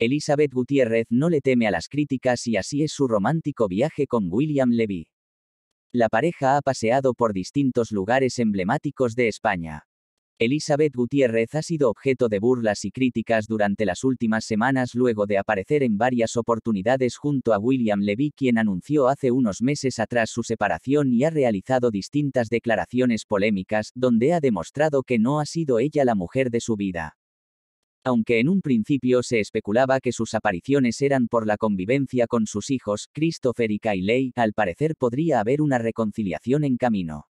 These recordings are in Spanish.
Elizabeth Gutiérrez no le teme a las críticas y así es su romántico viaje con William Levy. La pareja ha paseado por distintos lugares emblemáticos de España. Elizabeth Gutiérrez ha sido objeto de burlas y críticas durante las últimas semanas luego de aparecer en varias oportunidades junto a William Levy quien anunció hace unos meses atrás su separación y ha realizado distintas declaraciones polémicas donde ha demostrado que no ha sido ella la mujer de su vida. Aunque en un principio se especulaba que sus apariciones eran por la convivencia con sus hijos, Christopher y Ley, al parecer podría haber una reconciliación en camino.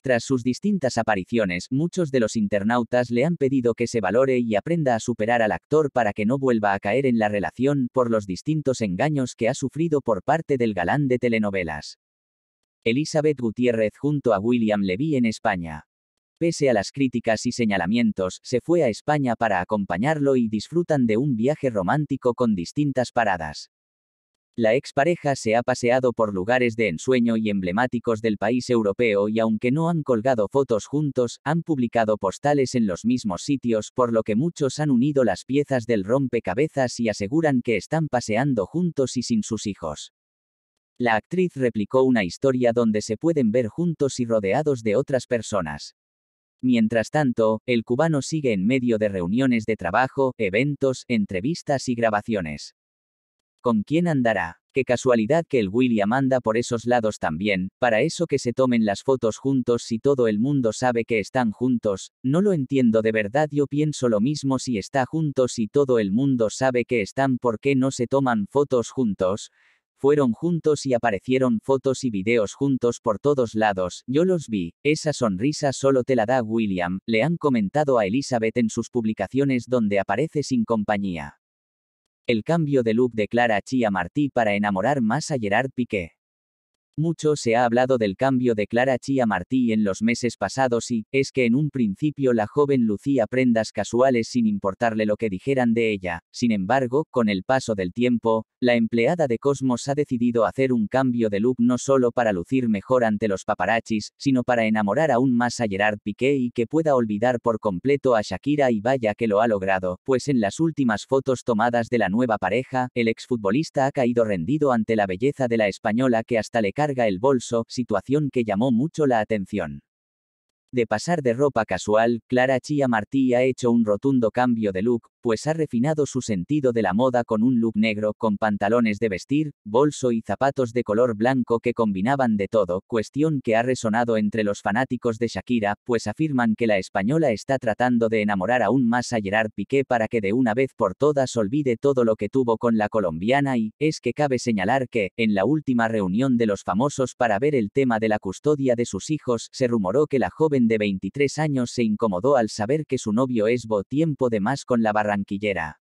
Tras sus distintas apariciones, muchos de los internautas le han pedido que se valore y aprenda a superar al actor para que no vuelva a caer en la relación por los distintos engaños que ha sufrido por parte del galán de telenovelas. Elizabeth Gutiérrez junto a William Levy en España. Pese a las críticas y señalamientos, se fue a España para acompañarlo y disfrutan de un viaje romántico con distintas paradas. La expareja se ha paseado por lugares de ensueño y emblemáticos del país europeo y aunque no han colgado fotos juntos, han publicado postales en los mismos sitios, por lo que muchos han unido las piezas del rompecabezas y aseguran que están paseando juntos y sin sus hijos. La actriz replicó una historia donde se pueden ver juntos y rodeados de otras personas. Mientras tanto, el cubano sigue en medio de reuniones de trabajo, eventos, entrevistas y grabaciones. ¿Con quién andará? Qué casualidad que el William anda por esos lados también, para eso que se tomen las fotos juntos si todo el mundo sabe que están juntos, no lo entiendo de verdad yo pienso lo mismo si está juntos y todo el mundo sabe que están por qué no se toman fotos juntos, fueron juntos y aparecieron fotos y videos juntos por todos lados, yo los vi, esa sonrisa solo te la da William, le han comentado a Elizabeth en sus publicaciones donde aparece sin compañía. El cambio de look de Clara Chia Martí para enamorar más a Gerard Piqué. Mucho se ha hablado del cambio de Clara Chia Martí en los meses pasados y, es que en un principio la joven lucía prendas casuales sin importarle lo que dijeran de ella. Sin embargo, con el paso del tiempo, la empleada de Cosmos ha decidido hacer un cambio de look no solo para lucir mejor ante los paparachis, sino para enamorar aún más a Gerard Piqué y que pueda olvidar por completo a Shakira y vaya que lo ha logrado, pues en las últimas fotos tomadas de la nueva pareja, el exfutbolista ha caído rendido ante la belleza de la española que hasta le carga el bolso, situación que llamó mucho la atención. De pasar de ropa casual, Clara Chia Martí ha hecho un rotundo cambio de look, pues ha refinado su sentido de la moda con un look negro, con pantalones de vestir, bolso y zapatos de color blanco que combinaban de todo, cuestión que ha resonado entre los fanáticos de Shakira, pues afirman que la española está tratando de enamorar aún más a Gerard Piqué para que de una vez por todas olvide todo lo que tuvo con la colombiana y, es que cabe señalar que, en la última reunión de los famosos para ver el tema de la custodia de sus hijos, se rumoró que la joven de 23 años se incomodó al saber que su novio esbo tiempo de más con la barra Tranquillera.